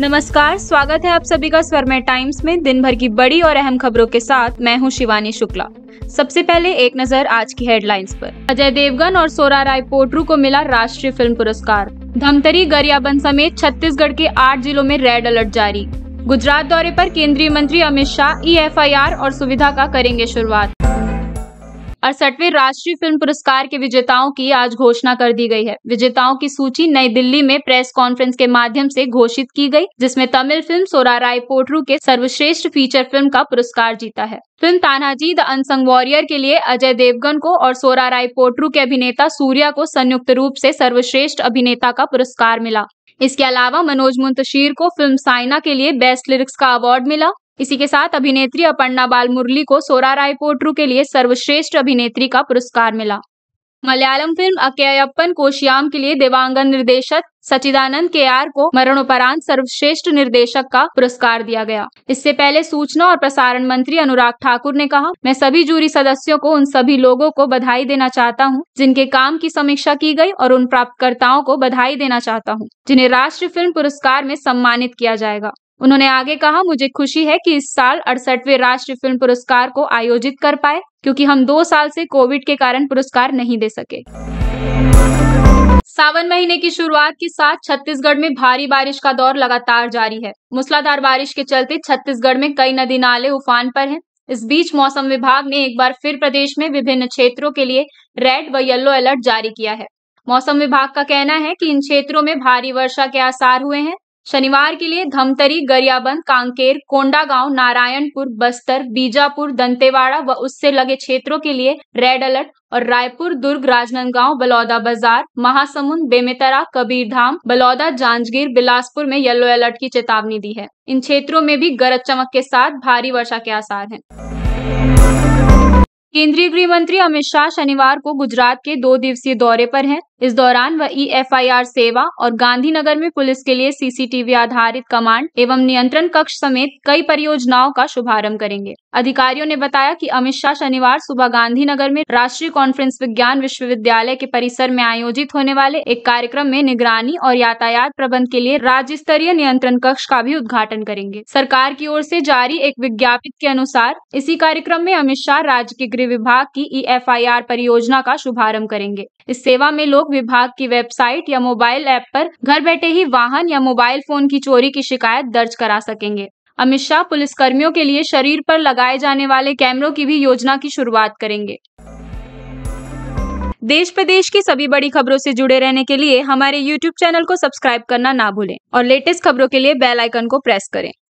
नमस्कार स्वागत है आप सभी का स्वरमय टाइम्स में दिन भर की बड़ी और अहम खबरों के साथ मैं हूं शिवानी शुक्ला सबसे पहले एक नजर आज की हेडलाइंस पर अजय देवगन और सोरा राय पोटरू को मिला राष्ट्रीय फिल्म पुरस्कार धमतरी गरियाबंद समेत छत्तीसगढ़ के आठ जिलों में रेड अलर्ट जारी गुजरात दौरे पर केंद्रीय मंत्री अमित शाह ई e और सुविधा का करेंगे शुरुआत अड़सठवें राष्ट्रीय फिल्म पुरस्कार के विजेताओं की आज घोषणा कर दी गई है विजेताओं की सूची नई दिल्ली में प्रेस कॉन्फ्रेंस के माध्यम से घोषित की गई जिसमें तमिल फिल्म सोरा राय पोटरू के सर्वश्रेष्ठ फीचर फिल्म का पुरस्कार जीता है film Tanaji the unsung warrior के लिए अजय देवगन को और सोरा राय पोटरू के अभिनेता सूर्या को संयुक्त रूप से सर्वश्रेष्ठ अभिनेता का पुरस्कार मिला इसके अलावा मनोज मुंतशीर को फिल्म साइना के लिए बेस्ट लिरिक्स का अवार्ड मिला इसी के साथ अभिनेत्री अपर्णा बाल मुरली को सोरा राय पोट्रू के लिए सर्वश्रेष्ठ अभिनेत्री का पुरस्कार मिला मलयालम फिल्म अकेयप्पन कोशियाम के लिए देवांगन निर्देशक सचिदानंद के आर को मरणोपरांत सर्वश्रेष्ठ निर्देशक का पुरस्कार दिया गया इससे पहले सूचना और प्रसारण मंत्री अनुराग ठाकुर ने कहा मैं सभी जूरी सदस्यों को उन सभी लोगों को बधाई देना चाहता हूं जिनके काम की समीक्षा की गई और उन प्राप्तकर्ताओं को बधाई देना चाहता हूं जिन्हें राष्ट्रीय फिल्म पुरस्कार में सम्मानित किया जाएगा उन्होंने आगे कहा मुझे खुशी है कि इस साल अड़सठवें राष्ट्रीय फिल्म पुरस्कार को आयोजित कर पाए क्योंकि हम दो साल से कोविड के कारण पुरस्कार नहीं दे सके सावन महीने की शुरुआत के साथ छत्तीसगढ़ में भारी बारिश का दौर लगातार जारी है मूसलाधार बारिश के चलते छत्तीसगढ़ में कई नदी नाले उफान पर हैं। इस बीच मौसम विभाग ने एक बार फिर प्रदेश में विभिन्न क्षेत्रों के लिए रेड व येलो अलर्ट जारी किया है मौसम विभाग का कहना है कि इन क्षेत्रों में भारी वर्षा के आसार हुए हैं शनिवार के लिए धमतरी गरियाबंद कांकेर कोंडागांव नारायणपुर बस्तर बीजापुर दंतेवाड़ा व उससे लगे क्षेत्रों के लिए रेड अलर्ट और रायपुर दुर्ग राजनांदगांव बलौदा बाजार महासमुंद बेमेतरा कबीरधाम बलौदा जांजगीर बिलासपुर में येलो अलर्ट की चेतावनी दी है इन क्षेत्रों में भी गरज चमक के साथ भारी वर्षा के आसार है केंद्रीय गृह मंत्री अमित शाह शनिवार को गुजरात के दो दिवसीय दौरे पर हैं इस दौरान वह ईएफआईआर e सेवा और गांधीनगर में पुलिस के लिए सीसीटीवी आधारित कमांड एवं नियंत्रण कक्ष समेत कई परियोजनाओं का शुभारंभ करेंगे अधिकारियों ने बताया कि अमित शाह शनिवार सुबह गांधीनगर में राष्ट्रीय कॉन्फ्रेंस विज्ञान विश्वविद्यालय के परिसर में आयोजित होने वाले एक कार्यक्रम में निगरानी और यातायात प्रबंध के लिए राज्य स्तरीय नियंत्रण कक्ष का भी उद्घाटन करेंगे सरकार की ओर से जारी एक विज्ञापित के अनुसार इसी कार्यक्रम में अमित शाह राज्य के गृह विभाग की ई e परियोजना का शुभारंभ करेंगे इस सेवा में लोग लोग विभाग की वेबसाइट या मोबाइल ऐप पर घर बैठे ही वाहन या मोबाइल फोन की चोरी की शिकायत दर्ज करा सकेंगे अमित शाह पुलिसकर्मियों के लिए शरीर पर लगाए जाने वाले कैमरों की भी योजना की शुरुआत करेंगे देश प्रदेश की सभी बड़ी खबरों से जुड़े रहने के लिए हमारे YouTube चैनल को सब्सक्राइब करना ना भूलें और लेटेस्ट खबरों के लिए बेल आइकन को प्रेस करें